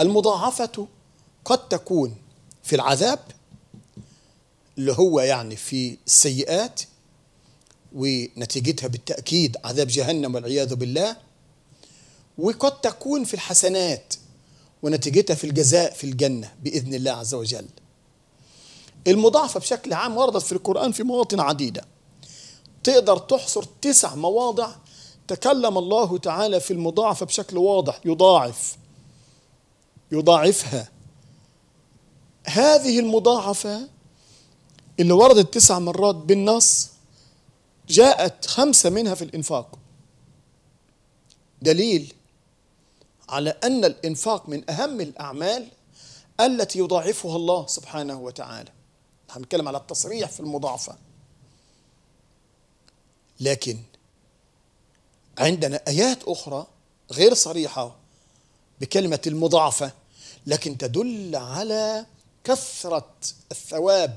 المضاعفة قد تكون في العذاب اللي هو يعني في السيئات ونتيجتها بالتأكيد عذاب جهنم والعياذ بالله وقد تكون في الحسنات ونتيجتها في الجزاء في الجنة بإذن الله عز وجل المضاعفة بشكل عام وردت في القرآن في مواطن عديدة تقدر تحصر تسع مواضع تكلم الله تعالى في المضاعفة بشكل واضح يضاعف يضاعفها هذه المضاعفة اللي وردت تسع مرات بالنص جاءت خمسة منها في الإنفاق دليل على أن الإنفاق من أهم الأعمال التي يضاعفها الله سبحانه وتعالى نحن نتكلم على التصريح في المضاعفة لكن عندنا آيات أخرى غير صريحة بكلمة المضاعفة لكن تدل على كثرة الثواب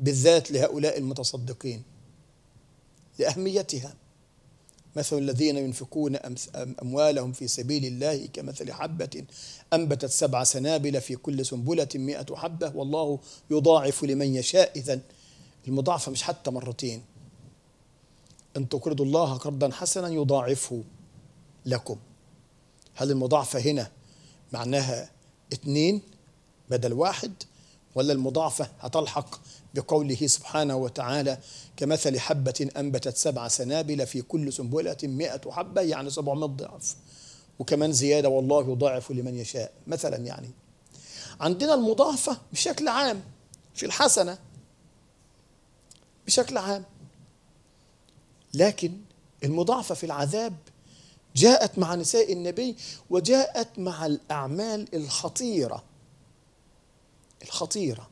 بالذات لهؤلاء المتصدقين لأهميتها مثل الذين ينفقون أموالهم في سبيل الله كمثل حبة أنبتت سبع سنابل في كل سنبلة مئة حبة والله يضاعف لمن يشاء إذا المضاعفة مش حتى مرتين إن تقرضوا الله قرضا حسنا يضاعفه لكم هل المضاعفة هنا معناها اثنين بدل واحد ولا المضاعفة هتلحق بقوله سبحانه وتعالى كمثل حبة أنبتت سبع سنابل في كل سنبلة مئة حبة يعني سبعمائة ضعف وكمان زيادة والله يضاعف لمن يشاء مثلا يعني عندنا المضاعفة بشكل عام في الحسنة بشكل عام لكن المضاعفة في العذاب جاءت مع نساء النبي وجاءت مع الأعمال الخطيرة الخطيرة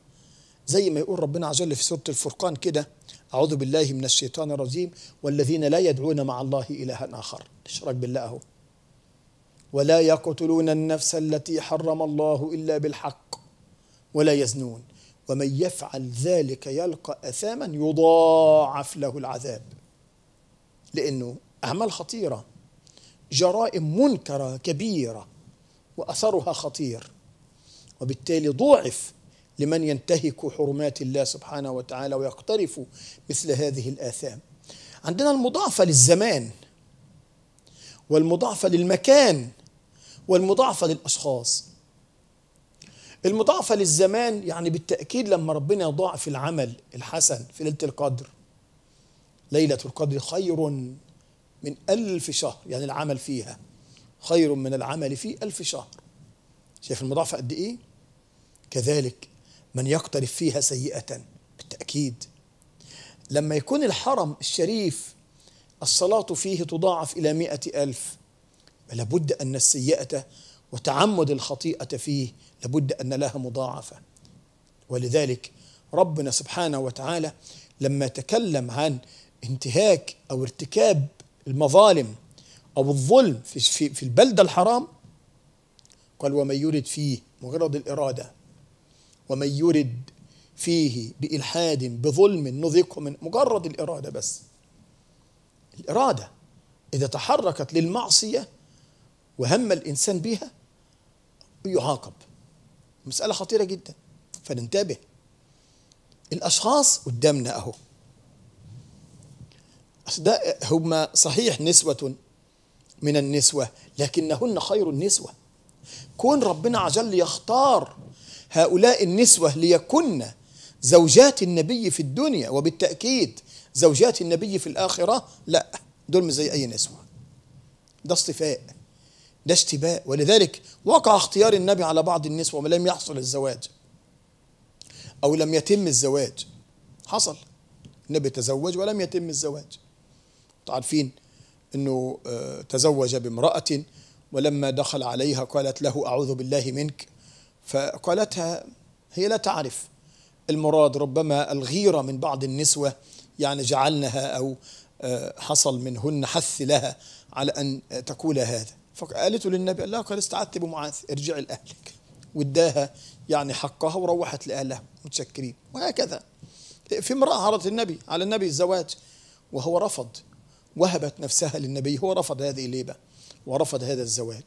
زي ما يقول ربنا عز وجل في سورة الفرقان كده أعوذ بالله من الشيطان الرجيم والذين لا يدعون مع الله إلها آخر الإشراك بالله أهو ولا يقتلون النفس التي حرم الله إلا بالحق ولا يزنون ومن يفعل ذلك يلقى أثاما يضاعف له العذاب لأنه أعمال خطيرة جرائم منكره كبيره واثرها خطير وبالتالي ضوعف لمن ينتهك حرمات الله سبحانه وتعالى ويقترف مثل هذه الاثام عندنا المضاعفه للزمان والمضاعفه للمكان والمضاعفه للاشخاص المضاعفه للزمان يعني بالتاكيد لما ربنا يضاعف العمل الحسن في ليله القدر ليله القدر خير من ألف شهر يعني العمل فيها خير من العمل في ألف شهر شايف المضاعفة قد إيه؟ كذلك من يقترف فيها سيئة بالتأكيد لما يكون الحرم الشريف الصلاة فيه تضاعف إلى مئة ألف لابد أن السيئة وتعمد الخطيئة فيه لابد أن لها مضاعفة ولذلك ربنا سبحانه وتعالى لما تكلم عن انتهاك أو ارتكاب المظالم أو الظلم في, في, في البلدة الحرام قال ومن يرد فيه مجرد الإرادة ومن يرد فيه بإلحاد بظلم نذقه من مجرد الإرادة بس الإرادة إذا تحركت للمعصية وهم الإنسان بها يعاقب مسألة خطيرة جدا فننتبه الأشخاص قدامنا أهو ده هما صحيح نسوة من النسوة لكنهن خير النسوة كون ربنا عجل يختار هؤلاء النسوة ليكن زوجات النبي في الدنيا وبالتأكيد زوجات النبي في الآخرة لا دول مش زي أي نسوة ده اصطفاء ده اشتباء ولذلك وقع اختيار النبي على بعض النسوة ولم يحصل الزواج أو لم يتم الزواج حصل النبي تزوج ولم يتم الزواج عارفين أنه آه، تزوج بامرأة ولما دخل عليها قالت له أعوذ بالله منك فقالتها هي لا تعرف المراد ربما الغيرة من بعض النسوة يعني جعلنها أو آه، حصل منهن حث لها على أن آه، تقول هذا فقالت للنبي الله قال استعذت بمعاذ ارجعي لأهلك واداها يعني حقها وروحت لأهلها متشكرين وهكذا في امرأة عرضت النبي على النبي الزواج وهو رفض وهبت نفسها للنبي هو رفض هذه الليبة ورفض هذا الزواج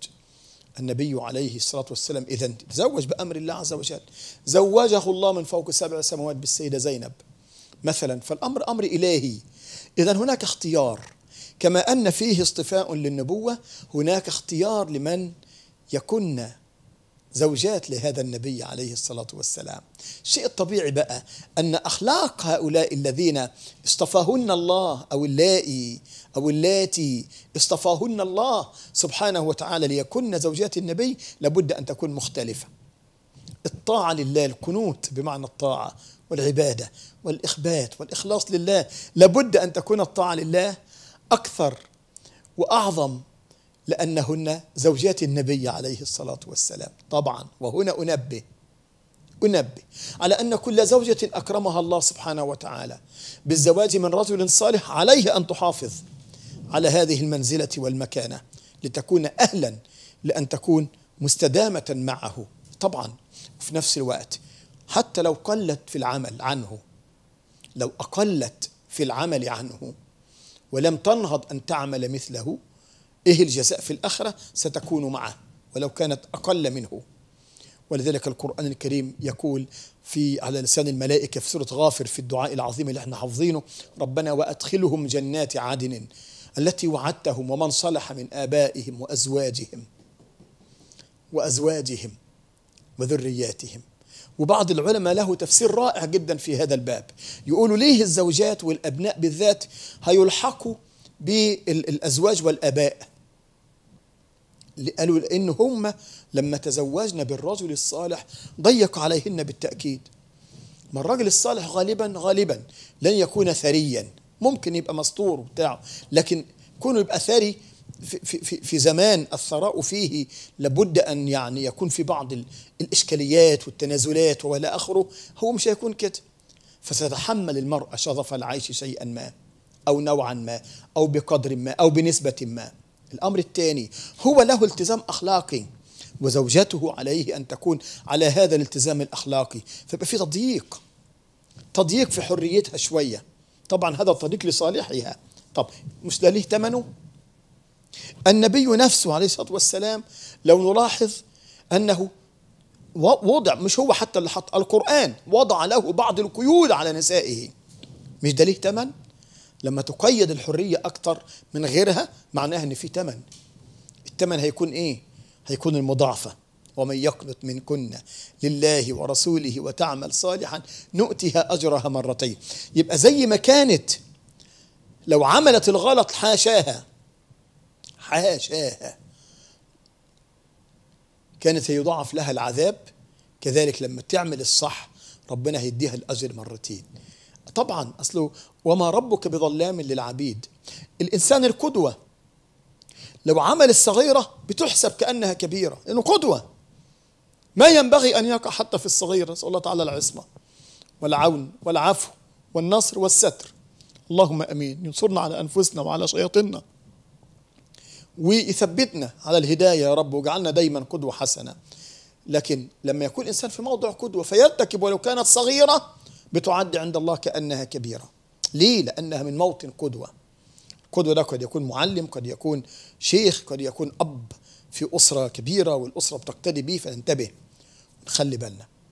النبي عليه الصلاة والسلام إذا تزوج بأمر الله عز وجل زوجه الله من فوق سبع سماوات بالسيدة زينب مثلا فالأمر أمر إلهي إذا هناك اختيار كما أن فيه اصطفاء للنبوة هناك اختيار لمن يكن زوجات لهذا النبي عليه الصلاة والسلام الشيء الطبيعي بقى أن أخلاق هؤلاء الذين اصطفاهن الله أو اللائي أو اللاتي اصطفاهن الله سبحانه وتعالى ليكن زوجات النبي لابد أن تكون مختلفة الطاعة لله القنوت بمعنى الطاعة والعبادة والإخبات والإخلاص لله لابد أن تكون الطاعة لله أكثر وأعظم لأنهن زوجات النبي عليه الصلاة والسلام طبعا وهنا أنبه أنبه على أن كل زوجة أكرمها الله سبحانه وتعالى بالزواج من رجل صالح عليه أن تحافظ على هذه المنزلة والمكانة لتكون أهلا لأن تكون مستدامة معه طبعا في نفس الوقت حتى لو قلت في العمل عنه لو أقلت في العمل عنه ولم تنهض أن تعمل مثله إيه الجزاء في الآخرة ستكون معه ولو كانت أقل منه ولذلك القرآن الكريم يقول في على لسان الملائكة في سورة غافر في الدعاء العظيم اللي احنا حافظينه ربنا وأدخلهم جنات عدن التي وعدتهم ومن صلح من آبائهم وأزواجهم وأزواجهم وذرياتهم وبعض العلماء له تفسير رائع جدا في هذا الباب يقولوا ليه الزوجات والأبناء بالذات هيلحقوا بالأزواج والآباء قالوا لأن هم لما تزوجنا بالرجل الصالح ضيق عليهن بالتأكيد ما الرجل الصالح غالبا غالبا لن يكون ثريا ممكن يبقى مستور وبتاع لكن كونه يبقى ثري في, في, في زمان الثراء فيه لابد أن يعني يكون في بعض الإشكاليات والتنازلات وإلى آخره هو مش هيكون كده فستتحمل المرأة شظف العيش شيئا ما أو نوعا ما أو بقدر ما أو بنسبة ما الأمر الثاني هو له التزام أخلاقي وزوجته عليه أن تكون على هذا الالتزام الأخلاقي فيبقى في تضييق تضييق في حريتها شوية طبعا هذا الطريق لصالحها طب مش ده ليه ثمنه النبي نفسه عليه الصلاة والسلام لو نلاحظ أنه وضع مش هو حتى اللي حط القرآن وضع له بعض القيود على نسائه مش ده ليه ثمن لما تقيد الحريه اكتر من غيرها معناها ان في ثمن الثمن هيكون ايه هيكون المضاعفه ومن يقنط منكن لله ورسوله وتعمل صالحا نؤتها اجرها مرتين يبقى زي ما كانت لو عملت الغلط حاشاها حاشاها كانت هيضاعف لها العذاب كذلك لما تعمل الصح ربنا هيديها الاجر مرتين طبعا أصله وما ربك بظلام للعبيد الإنسان القدوة لو عمل الصغيرة بتحسب كأنها كبيرة لأنه قدوة ما ينبغي أن يقع حتى في الصغيرة نسأل الله تعالى العصمة والعون والعفو والنصر والستر اللهم أمين ينصرنا على أنفسنا وعلى شياطيننا ويثبتنا على الهداية يا رب وجعلنا دايما قدوة حسنة لكن لما يكون الإنسان في موضع قدوة فيرتكب ولو كانت صغيرة بتعد عند الله كأنها كبيرة ليه؟ لأنها من موطن قدوة قدوة ده قد يكون معلم قد يكون شيخ قد يكون أب في أسرة كبيرة والأسرة بتقتدي به فننتبه نخلي بالنا